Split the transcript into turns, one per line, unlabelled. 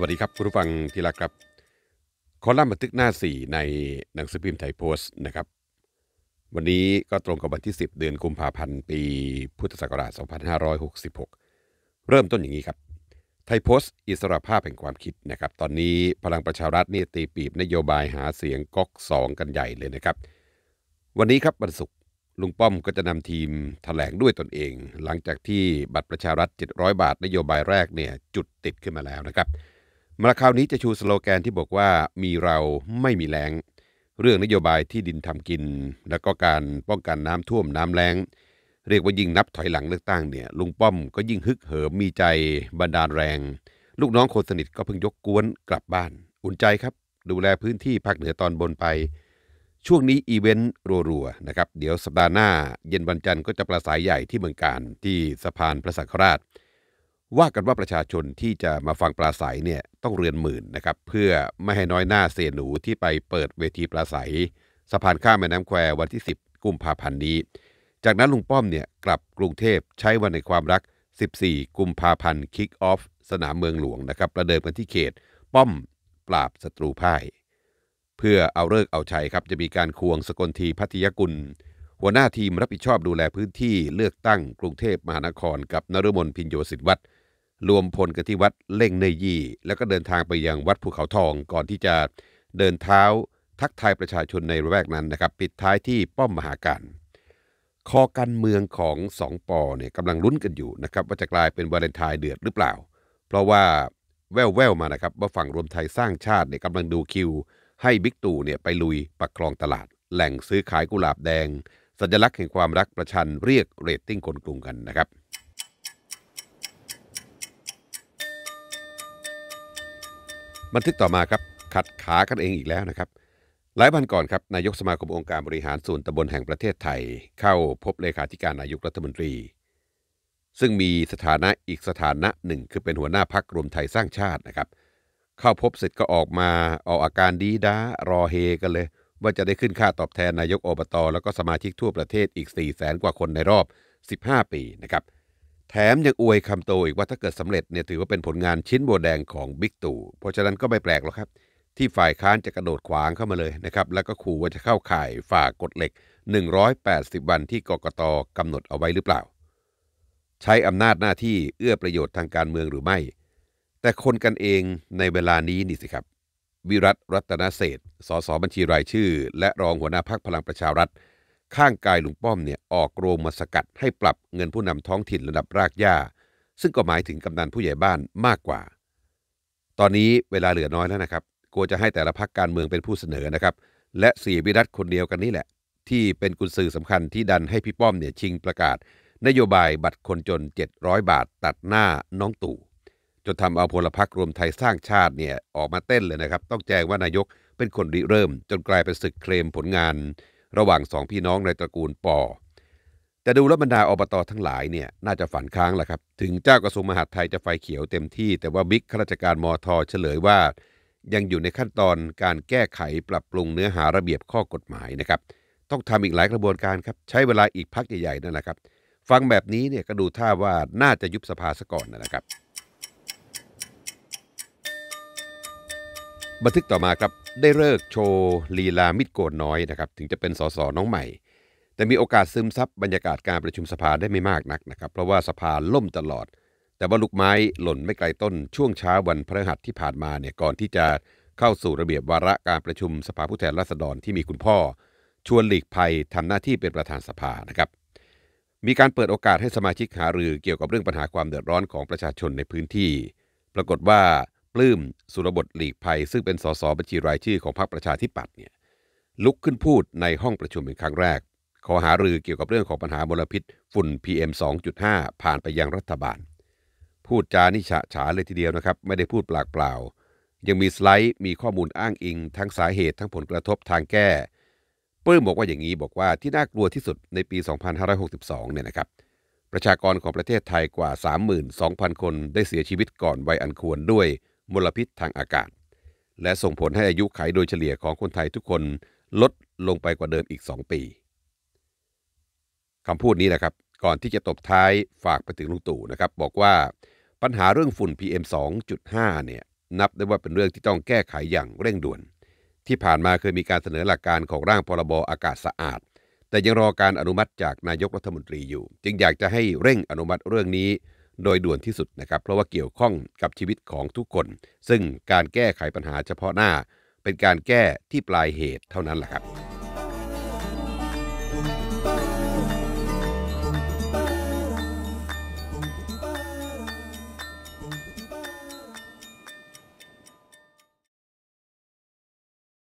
วัสดีครับคุณผู้ฟังที่รักครับ คอลัมน์บันทึกหน้าส่ในหนังสือพิมพ์ไทยโพสต์นะครับ วันนี้ก็ตรงกับวันที่ 10 เดือนกุมภาพันธ์ ปีพุทธศักราช 2566 เริ่มต้นอย่างนี้ครับ ไทยโพสต์อิสระภาพแห่งความคิดนะครับ ตอนนี้พลังประชารัฐนี่ตีปีบนโยบายหาเสียงก๊อก2 กันใหญ่เลยนะครับ วันนี้ครับวันศุกร์ลุงป้อมก็จะนำทีมถแถลงด้วยตนเองหลังจากที่บัตรประชารัฐ700บาท นโยบายแรกเนี่ยจุดติดขึ้นมาแล้วนะครับมาคราวนี้จะชูสโลแกนที่บอกว่ามีเราไม่มีแรงเรื่องนโยบายที่ดินทำกิน และก็การป้องกันน้ำท่วมน้ำแรงเรียกว่ายิ่งนับถอยหลังเลือกตั้งเนี่ยลุงป้อมก็ยิ่งฮึกเหิมมีใจบันดาลแรง ลูกน้องคนสนิทก็เพิ่งยกกวนกลับบ้าน อุ่นใจครับดูแลพื้นที่ภาคเหนือตอนบนไป ช่วงนี้อีเวนต์รัวๆนะครับเดี๋ยวสัปดาห์หน้า เย็นวันจันทร์ก็จะประสายใหญ่ที่เมืองการที่สะพานพระสังฆราชว่ากันว่าประชาชนที่จะมาฟังปราศัยเนี่ยต้องเรือนหมื่นนะครับเพื่อไม่ให้น้อยหน้าเสียหนู ที่ไปเปิดเวทีปราศัยสะพานข้ามแม่น้ำแคววันที่ 10กุมภาพันธ์นี้ จากนั้นลุงป้อมเนี่ยกลับกรุงเทพใช้วันในความรัก 14 กุมภาพันธ์คิกออฟสนามเมืองหลวงนะครับประเดิมกันที่เขตป้อมปราบศัตรูพ่าย เพื่อเอาเลิกเอาชัยครับจะมีการควงสกลทีพัทยกุลหัวหน้าทีมรับผิดชอบดูแลพื้นที่ เลือกตั้งกรุงเทพมหานคร กับนรมนพินโยสินวัตรรวมพลกันที่วัดเล่งเนยยี่ แล้วก็เดินทางไปยังวัดภูเขาทองก่อนที่จะเดินเท้าทักทายประชาชนในระแวกนั้นนะครับ ปิดท้ายที่ป้อมมหาการ คอการเมืองของสองปอเนี่ยกำลังลุ้นกันอยู่นะครับว่าจะกลายเป็นวาเลนไทน์เดือดหรือเปล่า เพราะว่าแววแววมานะครับว่าฝั่งรวมไทยสร้างชาติเนี่ยกำลังดูคิวให้บิ๊กตู่เนี่ยไปลุยปักคลองตลาด แหล่งซื้อขายกุหลาบแดง สัญลักษณ์แห่งความรักประชันเรียกเรตติ้งคนกรุงกันนะครับบันทึกต่อมาครับขัดขากันเองอีกแล้วนะครับ หลายวันก่อนครับนายกสมาคมองค์การบริหารส่วนตำบลแห่งประเทศไทย เข้าพบเลขาธิการนายกรัฐมนตรี ซึ่งมีสถานะอีกสถานะหนึ่ง คือเป็นหัวหน้าพักรวมไทยสร้างชาตินะครับ เข้าพบเสร็จก็ออกมาออกอาการดีด้า รอเฮกันเลย ว่าจะได้ขึ้นค่าตอบแทนนายกอบตแล้วก็สมาชิกทั่วประเทศอีก4ี่แสนกว่าคนในรอบ 15 ปีนะครับแถมยังอวยคำโตอีกว่าถ้าเกิดสำเร็จเนี่ยถือว่าเป็นผลงานชิ้นโบแดงของบิ๊กตู่เพราะฉะนั้นก็ไม่แปลกหรอกครับ ที่ฝ่ายค้านจะกระโดดขวางเข้ามาเลยนะครับแล้วก็ขู่ว่าจะเข้าข่ายฝ่ากฎเหล็ก 180 วันที่กกตกำหนดเอาไว้หรือเปล่า ใช้อำนาจหน้าที่เอื้อประโยชน์ทางการเมืองหรือไม่ แต่คนกันเองในเวลานี้นี่สิครับ วิรัตรัตนเศษสสบัญชีรายชื่อ และรองหัวหน้าพักพลังประชารัฐข้างกายลุงป้อมเนี่ยออกโรงมาสกัดให้ปรับเงินผู้นำท้องถิ่นระดับรากหญ้า ซึ่งก็หมายถึงกำนันผู้ใหญ่บ้านมากกว่า ตอนนี้เวลาเหลือน้อยแล้วนะครับกลัวจะให้แต่ละพักการเมืองเป็นผู้เสนอนะครับ และสีวิรัตคนเดียวกันนี่แหละ ที่เป็นกุญสือสำคัญที่ดันให้พี่ป้อมเนี่ยชิงประกาศ นโยบายบัตรคนจน 700 บาทตัดหน้าน้องตู่จนทำเอาพลพรรครวมไทยสร้างชาติเนี่ยออกมาเต้นเลยนะครับ ต้องแจ้งว่านายกเป็นคนริเริ่ม จนกลายเป็นศึกเคลมผลงานระหว่างสองพี่น้องในตระกูลปอจะดูแลบรรดาอบตอทั้งหลายเนี่ยน่าจะฝันค้างแหละครับ ถึงเจ้ากระทรวงมหาดไทยจะไฟเขียวเต็มที่ แต่ว่าบิ๊กข้าราชการมอทอเฉลยว่ายังอยู่ในขั้นตอนการแก้ไขปรับปรุงเนื้อหาระเบียบข้อกฎหมายนะครับ ต้องทำอีกหลายกระบวนการครับใช้เวลาอีกพักใหญ่ๆนั่นแหละครับ ฟังแบบนี้เนี่ยก็ดูท่าว่าน่าจะยุบสภาซะก่อนนะครับบันทึกต่อมาครับได้เลิกโชว์ลีลามิดโกนน้อยนะครับถึงจะเป็นสสน้องใหม่ แต่มีโอกาสซึมซับบรรยากาศการประชุมสภาได้ไม่มากนักนะครับ เพราะว่าสภาล่มตลอด แต่ว่าลูกไม้หล่นไม่ไกลต้นช่วงเช้าวันพฤหัสที่ผ่านมาเนี่ยก่อนที่จะเข้าสู่ระเบียบวาระการประชุมสภาผู้แทนราษฎรที่มีคุณพ่อ ชวนหลีกภัยทำหน้าที่เป็นประธานสภานะครับ มีการเปิดโอกาสให้สมาชิกหารือเกี่ยวกับเรื่องปัญหาความเดือดร้อนของประชาชนในพื้นที่ ปรากฏว่าลื้มสุรบดหลีกภัย ซึ่งเป็นสสบัญชีรายชื่อของพรรคประชาธิปัตย์เนี่ยลุกขึ้นพูดในห้องประชุมเป็นครั้งแรก ขอหารือเกี่ยวกับเรื่องของปัญหามลพิษฝุ่น PM 2.5 ผ่านไปยังรัฐบาล พูดจานิฉะฉาเลยทีเดียวนะครับไม่ได้พูดปากเปล่า ยังมีสไลด์มีข้อมูลอ้างอิงทั้งสาเหตุทั้งผลกระทบทางแก้ปื้มบอกว่าอย่างนี้บอกว่าที่น่ากลัวที่สุดในปี 2562เนี่ยนะครับประชากรของประเทศไทยกว่า 32,000 คนได้เสียชีวิตก่อนวัยอันควรด้วยมลพิษทางอากาศ และส่งผลให้อายุไขโดยเฉลี่ยของคนไทยทุกคนลดลงไปกว่าเดิมอีก 2 ปี คำพูดนี้นะครับก่อนที่จะตบท้ายฝากไปถึงลุงตู่นะครับบอกว่าปัญหาเรื่องฝุ่น PM 2.5เนี่ยนับได้ว่าเป็นเรื่องที่ต้องแก้ไขอย่างเร่งด่วน ที่ผ่านมาเคยมีการเสนอหลักการของร่างพรบอากาศสะอาด แต่ยังรอการอนุมัติจากนายกรัฐมนตรีอยู่ จึงอยากจะให้เร่งอนุมัติเรื่องนี้โดยด่วนที่สุดนะครับ เพราะว่าเกี่ยวข้องกับชีวิตของทุกคน ซึ่งการแก้ไขปัญหาเฉพาะหน้า เป็นการแก้ที่ปลายเหตุเท่านั้นแหละครับ